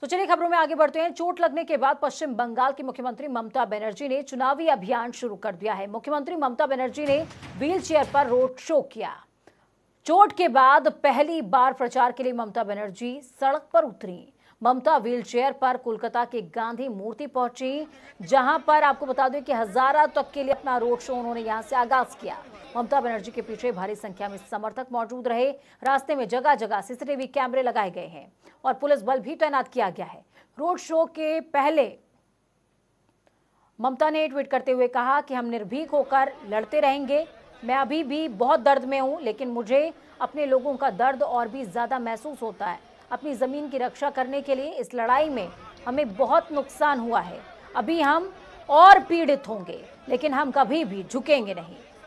तो चलिए खबरों में आगे बढ़ते हैं चोट लगने के बाद पश्चिम बंगाल की मुख्यमंत्री ममता बनर्जी ने चुनावी अभियान शुरू कर दिया है मुख्यमंत्री ममता बनर्जी ने व्हीलचेयर पर रोड शो किया चोट के बाद पहली बार प्रचार के लिए ममता बनर्जी सड़क पर उतरी ममता व्हीलचेयर पर कोलकाता के गांधी मूर्ति पहुंची जहां पर आपको बता दें कि हजारा तक के लिए अपना रोड शो उन्होंने यहां से आगाज किया ममता बनर्जी के पीछे भारी संख्या में समर्थक मौजूद रहे रास्ते में जगह जगह सीसीटीवी कैमरे लगाए गए हैं और पुलिस बल भी तैनात किया गया है रोड शो के पहले ममता ने ट्वीट करते हुए कहा कि हम निर्भीक होकर लड़ते रहेंगे मैं अभी भी बहुत दर्द में हूं लेकिन मुझे अपने लोगों का दर्द और भी ज़्यादा महसूस होता है अपनी ज़मीन की रक्षा करने के लिए इस लड़ाई में हमें बहुत नुकसान हुआ है अभी हम और पीड़ित होंगे लेकिन हम कभी भी झुकेंगे नहीं